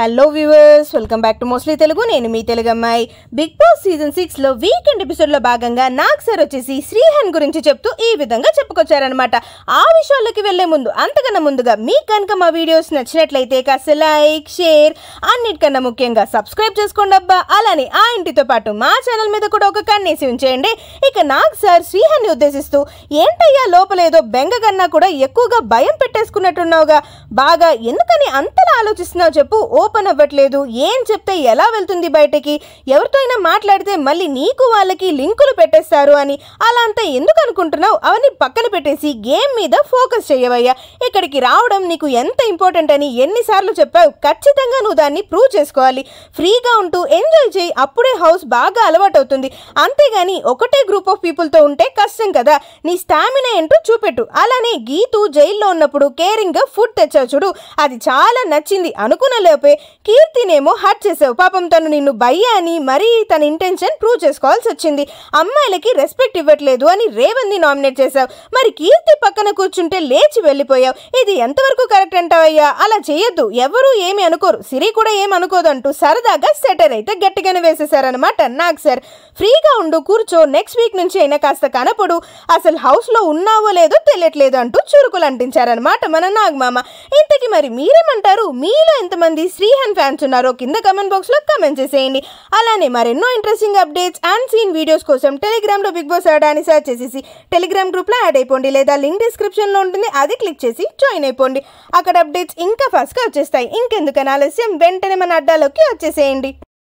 hello viewers welcome back to mostly Telugu నేను మీ తెలుగు అమ్మాయి బిగ్ బాస్ సీజన్ సిక్స్లో వీకెండ్ ఎపిసోడ్లో భాగంగా నాగ్ సార్ వచ్చేసి శ్రీహన్ గురించి చెప్తూ ఈ విధంగా చెప్పుకొచ్చారనమాట ఆ విషయాల్లోకి వెళ్లే ముందు అంతకన్నా ముందుగా మీ కనుక మా వీడియోస్ నచ్చినట్లయితే కాస్త లైక్ షేర్ అన్నిటికన్నా ముఖ్యంగా సబ్స్క్రైబ్ చేసుకోండి అబ్బా అలానే ఆ ఇంటితో పాటు మా ఛానల్ మీద కూడా ఒక కన్నేసి ఉంచేయండి ఇక నాగ్ సార్ శ్రీహన్ని ఉద్దేశిస్తూ ఏంటయ్యా లోపల ఏదో బెంగ కన్నా కూడా ఎక్కువగా భయం పెట్టేసుకున్నట్టున్నావుగా బాగా ఎందుకని అంతలా ఆలోచిస్తున్నావు చెప్పు ఓ ఓపెన్ అవ్వట్లేదు ఏం చెప్తే ఎలా వెళ్తుంది బయటకి ఎవరితో అయినా మాట్లాడితే మళ్ళీ నీకు వాళ్ళకి లింకులు పెట్టేస్తారు అని అలా అంతా ఎందుకు అనుకుంటున్నావు అవన్నీ పక్కన పెట్టేసి గేమ్ మీద ఫోకస్ చేయవయ్యా ఇక్కడికి రావడం నీకు ఎంత ఇంపార్టెంట్ అని ఎన్నిసార్లు చెప్పావు ఖచ్చితంగా నువ్వు దాన్ని ప్రూవ్ చేసుకోవాలి ఫ్రీగా ఉంటూ ఎంజాయ్ చేయి అప్పుడే హౌస్ బాగా అలవాటు అవుతుంది అంతేగాని ఒకటే గ్రూప్ ఆఫ్ పీపుల్తో ఉంటే కష్టం కదా నీ స్టామినా ఏంటో చూపెట్టు అలానే గీతు జైల్లో ఉన్నప్పుడు కేరింగ్గా ఫుడ్ తెచ్చావు చూడు అది చాలా నచ్చింది అనుకున్న చేసావే కీర్తినేమో హర్ట్ చేసావు పాపం తను నిన్ను భయ అని మరీ తన ఇంటెన్షన్ ప్రూవ్ చేసుకోవాల్సి వచ్చింది అమ్మాయిలకి రెస్పెక్ట్ ఇవ్వట్లేదు అని రేవంత్ని నామినేట్ చేశావు మరి కీర్తి పక్కన కూర్చుంటే లేచి వెళ్ళిపోయావు ఇది ఎంతవరకు కరెక్ట్ అంటావయ్యా అలా చేయొద్దు ఎవరూ ఏమి అనుకోరు సిరి కూడా ఏమి అనుకోదు అంటూ సరదాగా సెటర్ అయితే గట్టిగానే వేసేశారనమాట నాకు సార్ ఫ్రీగా ఉండు కూర్చో నెక్స్ట్ వీక్ నుంచి అయినా కాస్త కనపడు అసలు హౌస్లో ఉన్నావో లేదో తెలియట్లేదు అంటూ చురుకులు అంటించారనమాట మన నాగమామ ఇంతకి మరి మీరేమంటారు మీలో ఎంతమంది శ్రీహన్ ఫ్యాన్స్ ఉన్నారో కింద కమెంట్ బాక్స్లో కమెంట్ చేసేయండి అలానే మరెన్నో interesting updates and scene videos కోసం టెలిగ్రామ్లో బిగ్ బాస్ ఆడాన్ని సర్చ్ చేసేసి టెలిగ్రామ్ గ్రూప్లో యాడ్ అయిపోండి లేదా లింక్ డిస్క్రిప్షన్లో ఉంటుంది అది క్లిక్ చేసి జాయిన్ అయిపోండి అక్కడ అప్డేట్స్ ఇంకా ఫస్ట్గా వచ్చేస్తాయి ఇంకెందుకని ఆలస్యం వెంటనే మన అడ్డాలోకి వచ్చేసేయండి